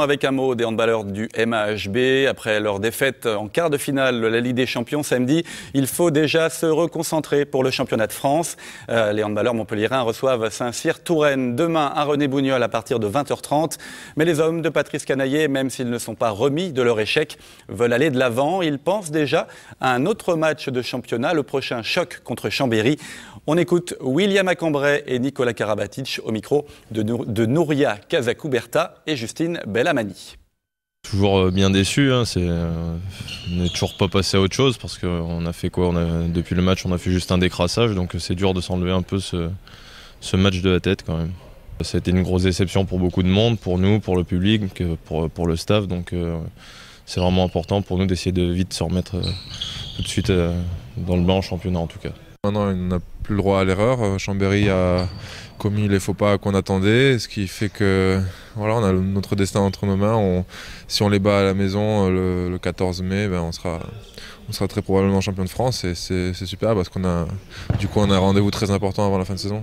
avec avec mot des handballeurs du MAHB. Après leur défaite en quart de finale de la Ligue des Champions samedi, il faut déjà se reconcentrer pour le championnat de France. Euh, les handballeurs montpelliérains reçoivent Saint-Cyr-Touraine demain à René Bougnol à partir de 20h30. Mais les hommes de Patrice Canaillé, même s'ils ne sont pas remis de leur échec, veulent aller de l'avant. Ils pensent déjà à un autre match de championnat, le prochain choc contre Chambéry. On écoute William Acambray et Nicolas Karabatic au micro de, Nouria Kazakouberta et Justine Bell. Toujours euh, bien déçu, hein, euh, on n'est toujours pas passé à autre chose parce qu'on a fait quoi Depuis le match, on a fait juste un décrassage, donc euh, c'est dur de s'enlever un peu ce, match de la tête quand même. Ça a été une grosse déception pour beaucoup de monde, pour nous, pour le public, pour, le staff. Donc c'est vraiment important pour nous d'essayer de vite se remettre tout de suite dans le banc en championnat en tout cas. Maintenant, on n'a plus le droit à l'erreur. Euh, Chambéry a commis les faux pas qu'on attendait, ce qui fait que voilà, on a notre destin entre nos mains. si on les bat à la maison euh, le, 14 mai, ben, on, sera, on sera très probablement champion de France et c'est super parce qu'on a du coup on a un rendez-vous très important avant la fin de saison.